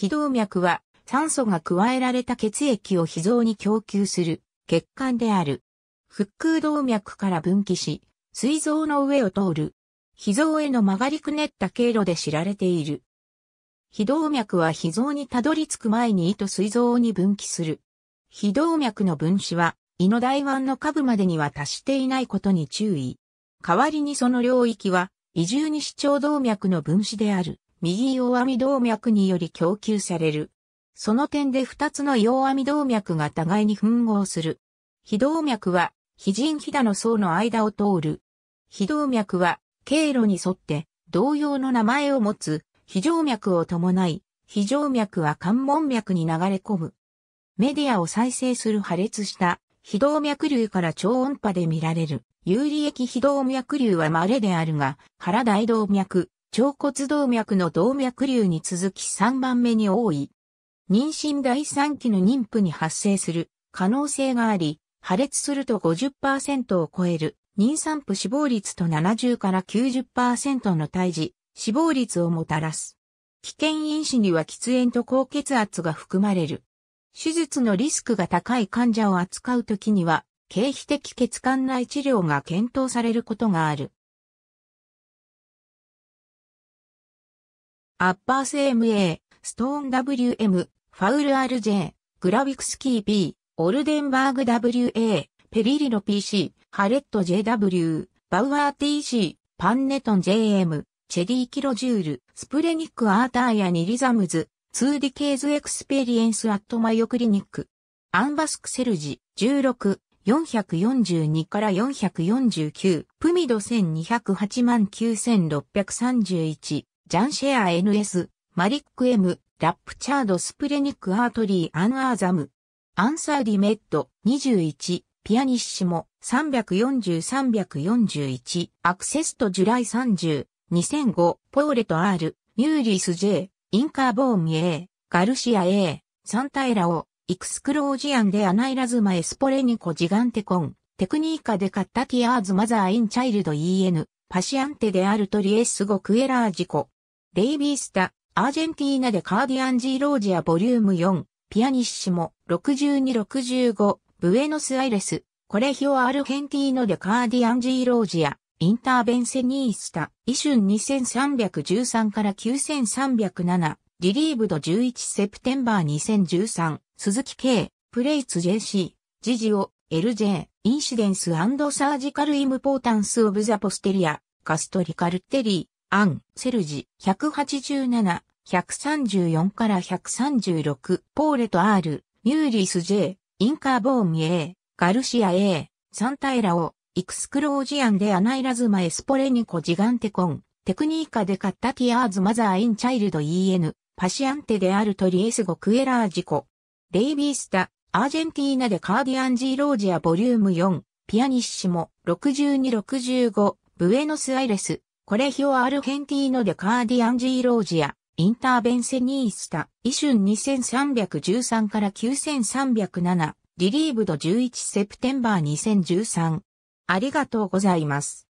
非動脈は酸素が加えられた血液を脾臓に供給する血管である。腹腔動脈から分岐し、膵臓の上を通る。脾臓への曲がりくねった経路で知られている。非動脈は脾臓にたどり着く前に胃と膵臓に分岐する。非動脈の分子は胃の大湾の下部までには達していないことに注意。代わりにその領域は、移住に視聴動脈の分子である。右弱み動脈により供給される。その点で二つの弱み動脈が互いに吻合する。非動脈は、非人非打の層の間を通る。非動脈は、経路に沿って、同様の名前を持つ、非静脈を伴い、非静脈は関門脈に流れ込む。メディアを再生する破裂した非動脈瘤から超音波で見られる有利益非動脈瘤は稀であるが、腹大動脈、腸骨動脈の動脈瘤に続き3番目に多い。妊娠第3期の妊婦に発生する可能性があり、破裂すると50%を超える妊産婦死亡率と70から90%の胎児、死亡率をもたらす。危険因子には喫煙と高血圧が含まれる。手術のリスクが高い患者を扱うときには、経費的血管内治療が検討されることがある。アッパース MA、ストーン WM、ファウル RJ、グラビクスキー B、オルデンバーグ WA、ペリリロ PC、ハレット JW、バウアー TC、パンネトン JM、チェデーキロジュール、スプレニックアーターやニリザムズ、ツーディケーズエクスペリエンスアットマヨクリニック。アンバスクセルジ、16、442から449、プミド1208万9631、ジャンシェア NS、マリック M、ラップチャードスプレニックアートリーアンアーザム。アンサーディメッド21、ピアニッシモ340-341、アクセストジュライ30、2005、ポーレと R、ミューリス J、インカーボーミ A、ガルシア A、サンタエラオ、イクスクロージアンでアナイラズマエスポレニコジガンテコン、テクニーカでカッタティアーズマザーインチャイルド EN、パシアンテであるトリエスゴクエラー事故。ベイビースタ、アージェンティーナでカーディアンジーロージアボリューム4、ピアニッシモ、6265、ブエノスアイレス、コレヒオアルヘンティーノでカーディアンジーロージア、インターベンセニースタ、イシュン2313から9307、リリーブド11セプテンバー2013、鈴木 K、プレイツ JC、ジジオ、LJ、インシデンスサージカルイムポータンスオブザポステリア、カストリカルテリー、アン、セルジ、187、134から136、ポーレと R、ミューリス J、インカーボーエ A、ガルシア A、サンタエラオ、イクスクロージアンでアナイラズマエスポレニコジガンテコン、テクニーカでカッタティアーズマザーインチャイルド EN、パシアンテであるトリエスゴクエラー事故。レイビースタ、アージェンティーナでカーディアンジーロージアボリューム4、ピアニッシモ、6265、ブエノスアイレス、コレヒオ・アルヘンティーノ・デ・カーディアンジーロージア、インターベンセニースタ、イシュン2313から9307、リリーブド11セプテンバー2013。ありがとうございます。